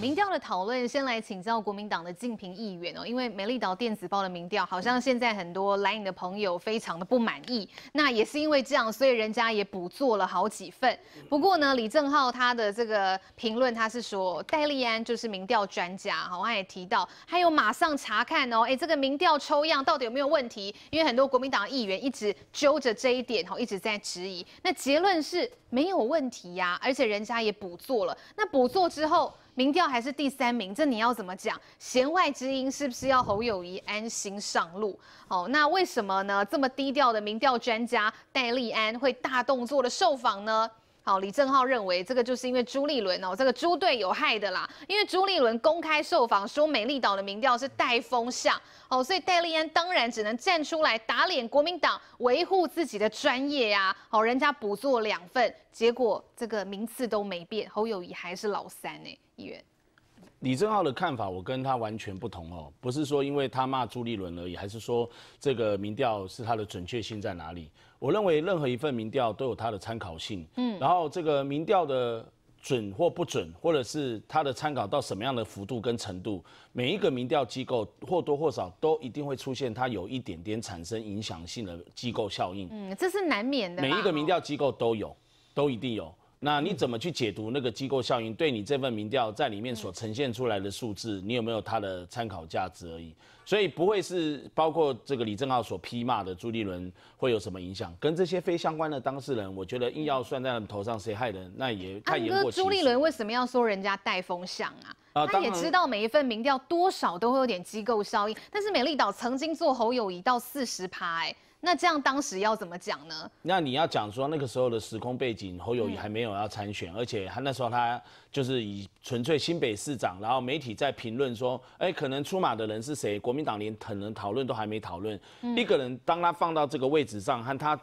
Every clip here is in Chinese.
民调的讨论，先来请教国民党的竞评议员哦，因为美丽岛电子报的民调好像现在很多来你的朋友非常的不满意，那也是因为这样，所以人家也补做了好几份。不过呢，李正浩他的这个评论，他是说戴利安就是民调专家，好，他也提到还有马上查看哦，哎，这个民调抽样到底有没有问题？因为很多国民党议员一直揪着这一点，哦，一直在质疑。那结论是没有问题呀，而且人家也补做了，那补做之后。民调还是第三名，这你要怎么讲？弦外之音是不是要侯友谊安心上路？好，那为什么呢？这么低调的民调专家戴丽安会大动作的受访呢？哦，李正浩认为这个就是因为朱立伦哦，这个朱队有害的啦，因为朱立伦公开受访说美丽岛的民调是带风向哦，所以戴丽安当然只能站出来打脸国民党，维护自己的专业呀。哦，人家补做两份，结果这个名次都没变，侯友谊还是老三呢，议员。李正浩的看法，我跟他完全不同哦，不是说因为他骂朱立伦而已，还是说这个民调是他的准确性在哪里？我认为任何一份民调都有它的参考性，嗯，然后这个民调的准或不准，或者是它的参考到什么样的幅度跟程度，每一个民调机构或多或少都一定会出现，它有一点点产生影响性的机构效应，嗯，这是难免的，每一个民调机构都有，都一定有。那你怎么去解读那个机构效应对你这份民调在里面所呈现出来的数字，你有没有它的参考价值而已？所以不会是包括这个李正浩所批骂的朱立伦会有什么影响？跟这些非相关的当事人，我觉得硬要算在头上谁害人，那也太也过激朱立伦为什么要说人家带风向啊？他也知道每一份民调多少都会有点机构效应，但是美丽岛曾经做侯友谊到四十趴哎。那这样当时要怎么讲呢？那你要讲说那个时候的时空背景，侯友宜还没有要参选，而且他那时候他就是以纯粹新北市长，然后媒体在评论说，哎，可能出马的人是谁？国民党连可能讨论都还没讨论，一个人当他放到这个位置上，和他。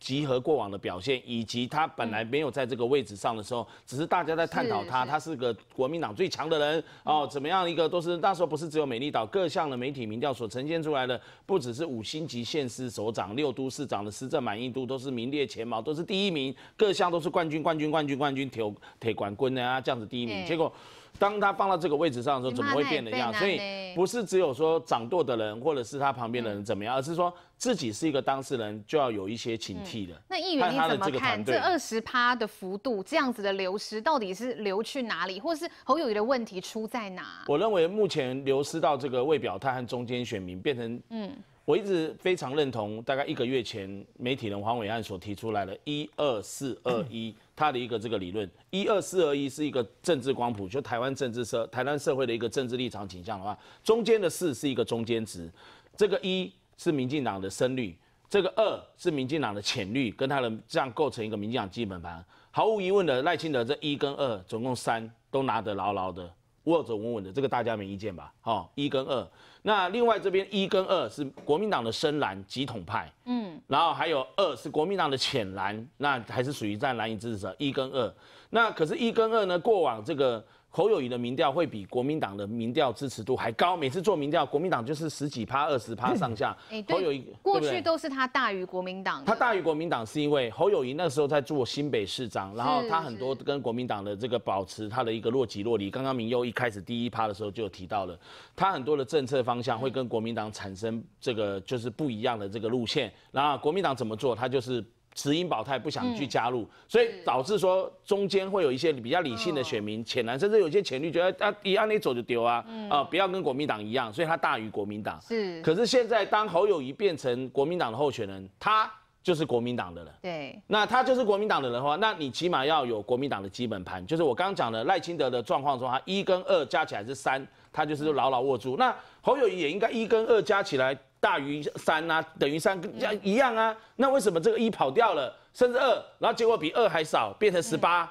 集合过往的表现，以及他本来没有在这个位置上的时候，只是大家在探讨他，他是个国民党最强的人哦，怎么样一个都是那时候不是只有美丽岛，各项的媒体民调所呈现出来的，不只是五星级县市首长、六都市长的施政满意度都是名列前茅，都是第一名，各项都是冠军、冠军、冠军、冠军，铁铁管棍啊这样子第一名，结果。当他放到这个位置上的时候，怎么会变一样？所以不是只有说掌舵的人，或者是他旁边的人怎么样，而是说自己是一个当事人，就要有一些警惕的。那议员你怎么看这二十趴的幅度，这样子的流失到底是流去哪里，或是侯友谊的问题出在哪？我认为目前流失到这个未表态和中间选民变成，嗯，我一直非常认同，大概一个月前媒体人黄伟岸所提出来的“一二四二一”。他的一个这个理论，一二四二一是一个政治光谱，就台湾政治社台湾社会的一个政治立场倾向的话，中间的四是一个中间值，这个一是民进党的深绿，这个二是民进党的浅绿，跟他的这样构成一个民进党基本盘，毫无疑问的赖清德这一跟二总共三都拿得牢牢的。握着稳稳的，这个大家没意见吧？好，一跟二。那另外这边一跟二是国民党的深蓝极统派，嗯，然后还有二是国民党的浅蓝，那还是属于在蓝营支持者一跟二。那可是，一跟二呢，过往这个。侯友谊的民调会比国民党的民调支持度还高。每次做民调，国民党就是十几趴、二十趴上下。侯友谊过去都是他大于国民党。他大于国民党是因为侯友谊那时候在做新北市长，然后他很多跟国民党的这个保持他的一个若即若离。刚刚民佑一开始第一趴的时候就提到了，他很多的政策方向会跟国民党产生这个就是不一样的这个路线。后国民党怎么做，他就是。慈音保泰不想去加入，所以导致说中间会有一些比较理性的选民，浅蓝甚至有些浅绿觉得啊，一按那走就丢啊，啊不要跟国民党一样，所以他大于国民党。是。可是现在当侯友谊变成国民党的候选人，他就是国民党的人。对。那他就是国民党的人的话，那你起码要有国民党的基本盘，就是我刚刚讲的赖清德的状况中，他一跟二加起来是三，他就是牢牢握住。那侯友谊也应该一跟二加起来。大于三啊，等于三跟一样啊，那为什么这个一跑掉了，甚至二，然后结果比二还少，变成十八，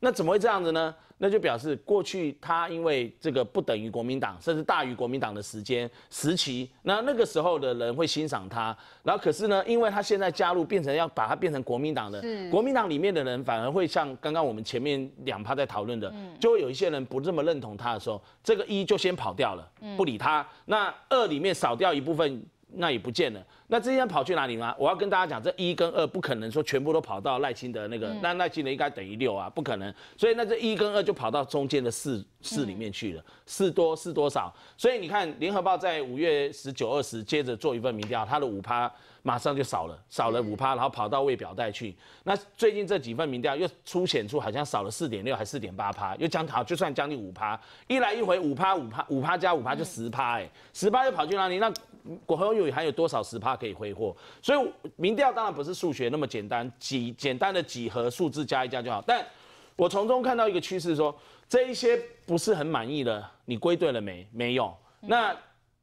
那怎么会这样子呢？那就表示过去他因为这个不等于国民党，甚至大于国民党的时间时期，那那个时候的人会欣赏他。然后可是呢，因为他现在加入变成要把它变成国民党的，国民党里面的人反而会像刚刚我们前面两趴在讨论的，就会有一些人不这么认同他的时候，这个一就先跑掉了，不理他。那二里面少掉一部分。那也不见了，那这些跑去哪里吗？我要跟大家讲，这一跟二不可能说全部都跑到赖清德那个，那赖清德应该等于六啊，不可能，所以那这一跟二就跑到中间的四四里面去了，四多四多少？所以你看联合报在五月十九、二十接着做一份民调，它的五趴马上就少了，少了五趴，然后跑到未表带去。那最近这几份民调又凸显出好像少了四点六还四点八趴，又将好就算将近五趴，一来一回五趴五趴五趴加五趴就十趴，哎，十趴又跑去哪里？那国会议员还有多少十趴可以挥霍？所以民调当然不是数学那么简单，几简单的几何数字加一加就好。但我从中看到一个趋势，说这一些不是很满意的，你归队了没？没有。那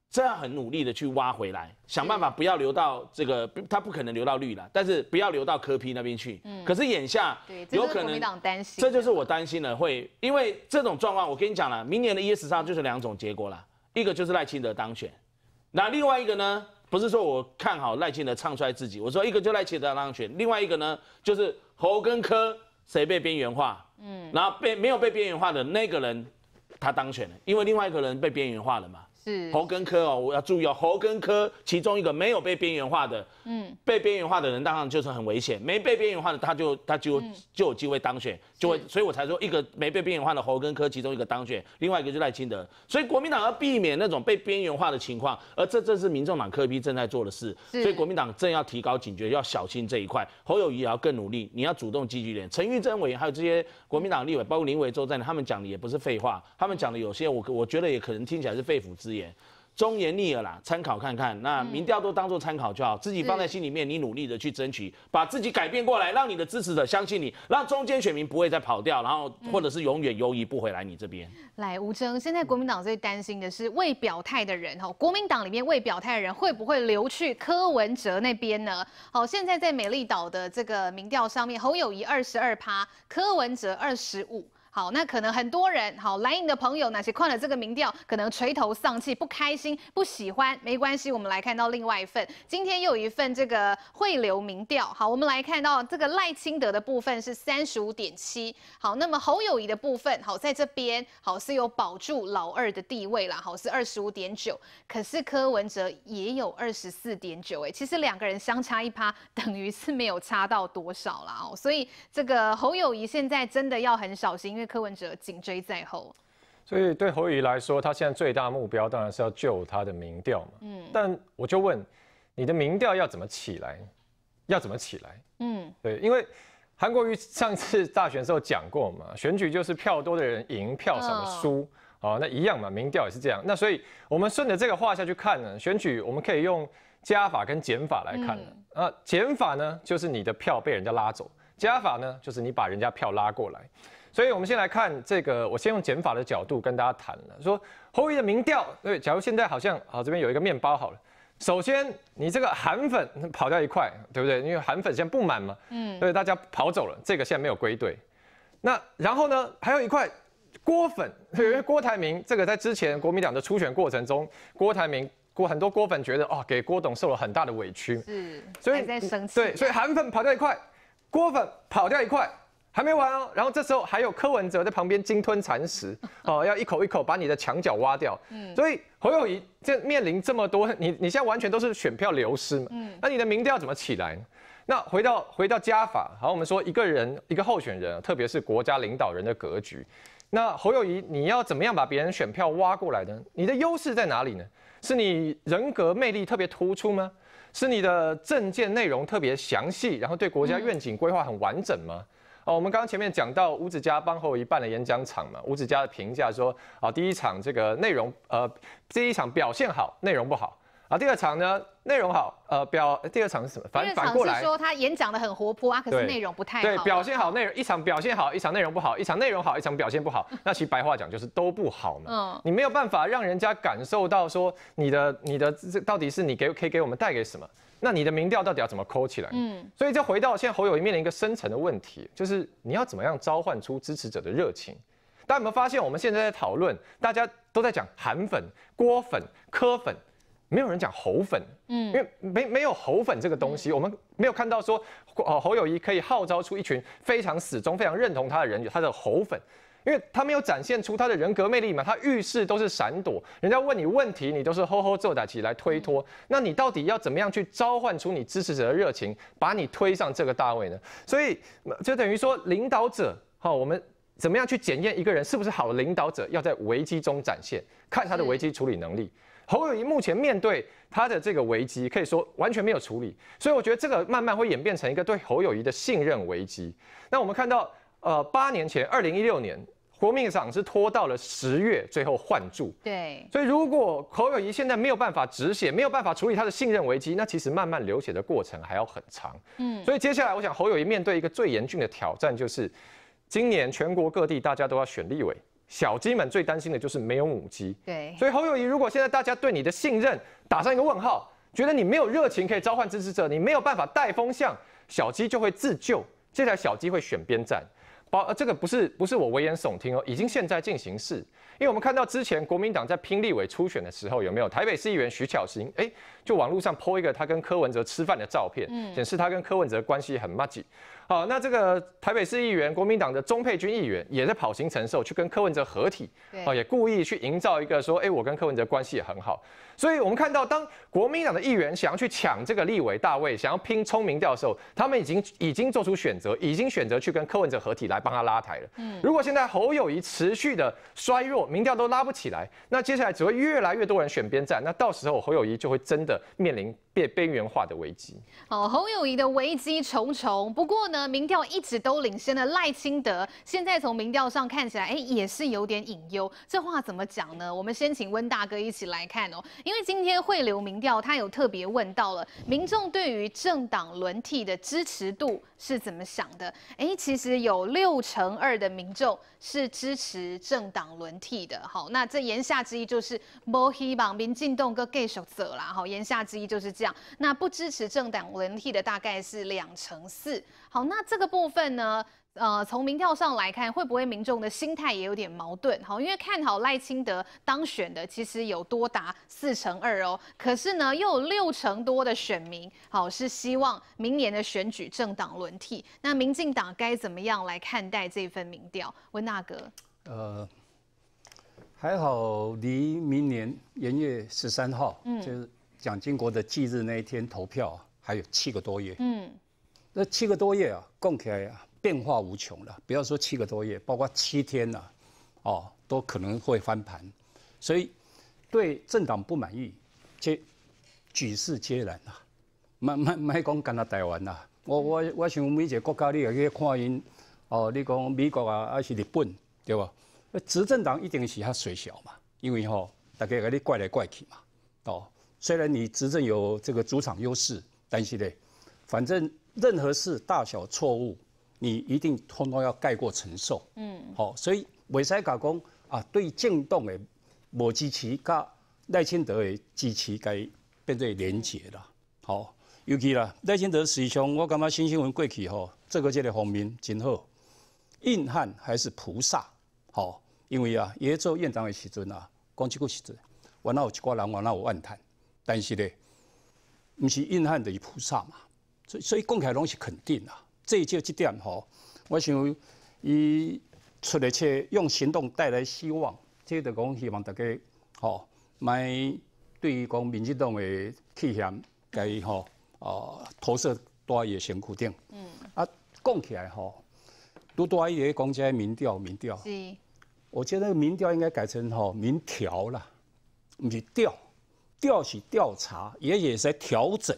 这样很努力的去挖回来，想办法不要留到这个，他不可能留到绿了，但是不要留到柯批那边去。嗯。可是眼下，有可能这就是我担心的，会因为这种状况，我跟你讲了，明年的 E S 上就是两种结果了，一个就是赖清德当选。那另外一个呢？不是说我看好赖清德唱出来自己，我说一个就赖清德当选，另外一个呢就是侯跟柯谁被边缘化？嗯，然后被没有被边缘化的那个人，他当选了，因为另外一个人被边缘化了嘛。猴根科哦，我要注意哦。猴根科其中一个没有被边缘化的，嗯，被边缘化的人当然就是很危险。没被边缘化的，他就他就就有机会当选，就会。所以我才说一个没被边缘化的猴根科其中一个当选，另外一个就赖清德。所以国民党要避免那种被边缘化的情况，而这正是民众党柯一正正在做的事。所以国民党正要提高警觉，要小心这一块。侯友谊也要更努力，你要主动积极一点。陈玉珍委员还有这些国民党立委，包括林维洲在内，他们讲的也不是废话，他们讲的有些我我觉得也可能听起来是肺腑之。言忠言逆耳啦，参考看看。那民调都当做参考就好，自己放在心里面。你努力的去争取，把自己改变过来，让你的支持者相信你，让中间选民不会再跑掉，然后或者是永远犹疑不回来你这边。来，吴征，现在国民党最担心的是未表态的人哈，国民党里面未表态的人会不会流去柯文哲那边呢？好，现在在美丽岛的这个民调上面，侯友谊二十二趴，柯文哲二十五。好，那可能很多人好蓝营的朋友，哪些看了这个民调，可能垂头丧气、不开心、不喜欢。没关系，我们来看到另外一份，今天又有一份这个汇流民调。好，我们来看到这个赖清德的部分是三十五点七。好，那么侯友谊的部分，好在这边好是有保住老二的地位啦。好是二十五点九，可是柯文哲也有二十四点九。哎，其实两个人相差一趴，等于是没有差到多少啦。哦，所以这个侯友谊现在真的要很小心。柯文哲紧追在后，所以对侯友来说，他现在最大目标当然是要救他的民调嘛。嗯，但我就问，你的民调要怎么起来？要怎么起来？嗯，对，因为韩国瑜上次大选时候讲过嘛，选举就是票多的人赢，票少的输。哦，那一样嘛，民调也是这样。那所以我们顺着这个话下去看呢，选举我们可以用加法跟减法来看。啊，减法呢就是你的票被人家拉走，加法呢就是你把人家票拉过来。所以，我们先来看这个。我先用减法的角度跟大家谈了，说侯瑜的民调，对，假如现在好像啊，这边有一个面包好了。首先，你这个韩粉跑掉一块，对不对？因为韩粉现在不满嘛，嗯，以大家跑走了，这个现在没有归队。那然后呢，还有一块郭粉，因为郭台铭这个在之前国民党的初选过程中，郭台铭郭很多郭粉觉得哦，给郭董受了很大的委屈，是，所以在生气，对，所以韩粉跑掉一块，郭粉跑掉一块。还没完哦，然后这时候还有柯文哲在旁边鲸吞蚕食，哦，要一口一口把你的墙角挖掉。嗯，所以侯友谊这面临这么多，你你现在完全都是选票流失嘛。嗯，那你的民调怎么起来呢？那回到回到加法，好，我们说一个人一个候选人，特别是国家领导人的格局。那侯友谊，你要怎么样把别人选票挖过来呢？你的优势在哪里呢？是你人格魅力特别突出吗？是你的政见内容特别详细，然后对国家愿景规划很完整吗？哦，我们刚刚前面讲到五子嘉帮后一半的演讲场嘛，五子嘉的评价说啊，第一场这个内容呃，第一场表现好，内容不好啊，第二场呢内容好，呃表第二场是什么？反反过来说他演讲的很活泼啊，可是内容不太对表现好内容一场表现好一场内容不好一场内容好一场表现不好，那其实白话讲就是都不好嘛，嗯，你没有办法让人家感受到说你的你的这到底是你给可以给我们带给什么。那你的民调到底要怎么抠起来？嗯，所以就回到现在，侯友谊面临一个深层的问题，就是你要怎么样召唤出支持者的热情？大家有没有发现，我们现在在讨论，大家都在讲韩粉、郭粉、柯粉，没有人讲侯粉，嗯，因为没没有侯粉这个东西，我们没有看到说，侯友谊可以号召出一群非常死忠、非常认同他的人，有他的侯粉。因为他没有展现出他的人格魅力嘛，他遇事都是闪躲，人家问你问题，你都是吼吼作打起来推脱。那你到底要怎么样去召唤出你支持者的热情，把你推上这个大位呢？所以就等于说，领导者好，我们怎么样去检验一个人是不是好领导者？要在危机中展现，看他的危机处理能力。侯友谊目前面对他的这个危机，可以说完全没有处理。所以我觉得这个慢慢会演变成一个对侯友谊的信任危机。那我们看到，呃，八年前，二零一六年。国民党是拖到了十月，最后换住。对，所以如果侯友谊现在没有办法止血，没有办法处理他的信任危机，那其实慢慢流血的过程还要很长。嗯，所以接下来我想，侯友谊面对一个最严峻的挑战，就是今年全国各地大家都要选立委，小鸡们最担心的就是没有母鸡。对，所以侯友谊如果现在大家对你的信任打上一个问号，觉得你没有热情可以召唤支持者，你没有办法带风向，小鸡就会自救，这台小鸡会选边站。包，这个不是不是我危言耸听哦，已经现在进行式，因为我们看到之前国民党在拼立委初选的时候，有没有台北市议员徐巧芯，哎，就网络上 PO 一个他跟柯文哲吃饭的照片，显示他跟柯文哲关系很密切。好，那这个台北市议员，国民党的钟配君议员也在跑行承授，去跟柯文哲合体，哦，也故意去营造一个说，哎，我跟柯文哲关系也很好。所以，我们看到，当国民党的议员想要去抢这个立委大位，想要拼聪明票的时候，他们已经已经做出选择，已经选择去跟柯文哲合体来帮他拉台了。嗯，如果现在侯友谊持续的衰弱，民调都拉不起来，那接下来只会越来越多人选边站，那到时候侯友谊就会真的面临。变边缘化的危机。好，侯友谊的危机重重。不过呢，民调一直都领先的赖清德，现在从民调上看起来，哎，也是有点隐忧。这话怎么讲呢？我们先请温大哥一起来看哦。因为今天汇流民调，他有特别问到了民众对于政党轮替的支持度。是怎么想的？哎，其实有六成二的民众是支持政党轮替的。好，那这言下之意就是 b 黑、t 民进党个 get 者”啦。好，言下之意就是这样。那不支持政党轮替的大概是两成四。好，那这个部分呢？呃，从民调上来看，会不会民众的心态也有点矛盾？好，因为看好赖清德当选的，其实有多达四成二哦。可是呢，又有六成多的选民，好是希望明年的选举政党轮替。那民进党该怎么样来看待这份民调？温娜格，呃，还好离明年元月十三号，嗯，就是蒋经国的忌日那一天投票，还有七个多月。嗯，那七个多月啊，共起以啊。变化无穷了，不要说七个多月，包括七天呐，哦，都可能会翻盘。所以对政党不满意，这举世皆然啊。麦麦麦，讲干拿台湾啦，我我我想每一个国家你也去看因哦。你讲美国啊，还是日本，对那执政党一定是较衰小嘛，因为吼大家给你怪来怪去嘛。哦，虽然你执政有这个主场优势，但是呢，反正任何事大小错误。你一定通通要盖过承受，嗯，好，所以未使讲讲啊，对震动的无支持加赖清德的基奇，该变做连结啦，好，尤其啦，赖清德实际上我感觉新新闻过去吼，这个这个方面真好，硬汉还是菩萨，好，因为啊，爷做院长的时阵啊，讲这个时阵，我那有一个人，我那有万叹，但是呢，不是硬汉等于菩萨嘛，所所以讲起来拢是肯定啦。最即这点吼，我想伊出来去用行动带来希望，即个讲希望大家吼，买对于讲民进党的气象，加伊吼，哦投射大个身躯顶。嗯，啊，讲起来吼，多多伊个起来民调，民调是，我觉得民调应该改成吼民调了，毋是调，调是调查，也也是调整，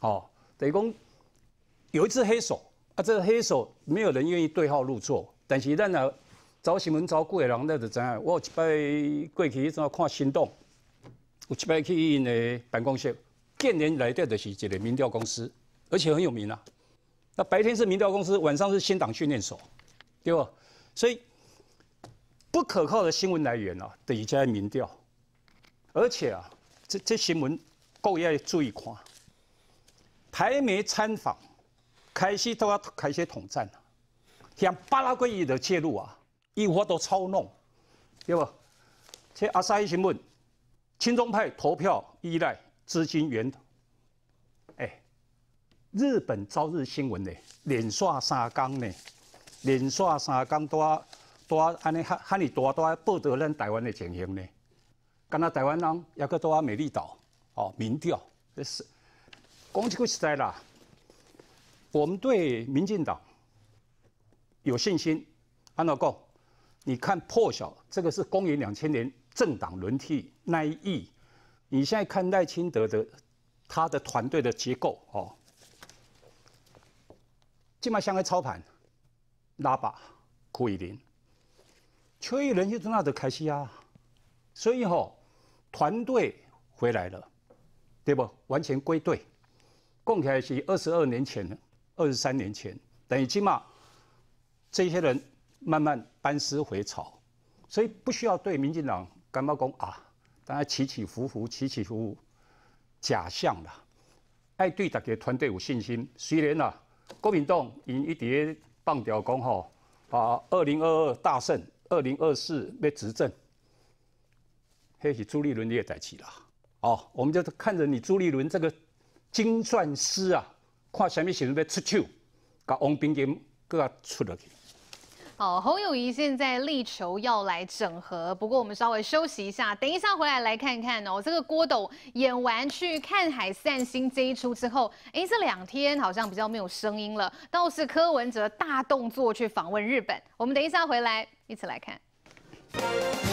哦，等于讲有一只黑手。啊，这个黑手没有人愿意对号入座，但是咱啊找新闻找贵人，那就怎样？我有摆贵去是要看行动，我去医去的办公室，近年来掉的是一个民调公司，而且很有名啊。那白天是民调公司，晚上是新党训练所，对不？所以不可靠的新闻来源啊，等于在民调，而且啊，这这新闻各位要注意看，台媒参访。开始都要开始统战了，像巴拉圭的介入啊，伊有法都操弄，对无？这阿三新闻，亲中派投票依赖资金源，哎，日本朝日新闻呢，连续三天呢，连续三天都都安尼遐尔多都报道咱台湾的情形呢，干那台湾人也克多啊美丽岛哦民调，这是，讲这个时代啦。我们对民进党有信心，按照讲，你看破晓这个是公元两千年政党轮替那一役，你现在看赖清德的他的团队的结构哦，起码像个操盘，拉巴、伊林、邱义仁就是那德、凯西啊，所以吼团队回来了，对不？完全归队，共起来是二十二年前了。二十三年前，等于起码这些人慢慢班师回朝，所以不需要对民进党干毛公啊，大家起起伏伏，起起伏伏，假象啦。爱对大家团队有信心，虽然啊，国民党因一叠棒掉讲吼，啊，二零二二大胜，二零二四要执政，嘿，是朱立伦也在一起啦。哦，我们就看着你朱立伦这个精算师啊。看什么时候要出手，跟王冰杰更加出得去。好，侯友谊现在力求要来整合，不过我们稍微休息一下，等一下回来来看看哦。这个郭导演完去看海散心这一出之后，哎，这两天好像比较没有声音了，倒是柯文哲大动作去访问日本。我们等一下回来一起来看。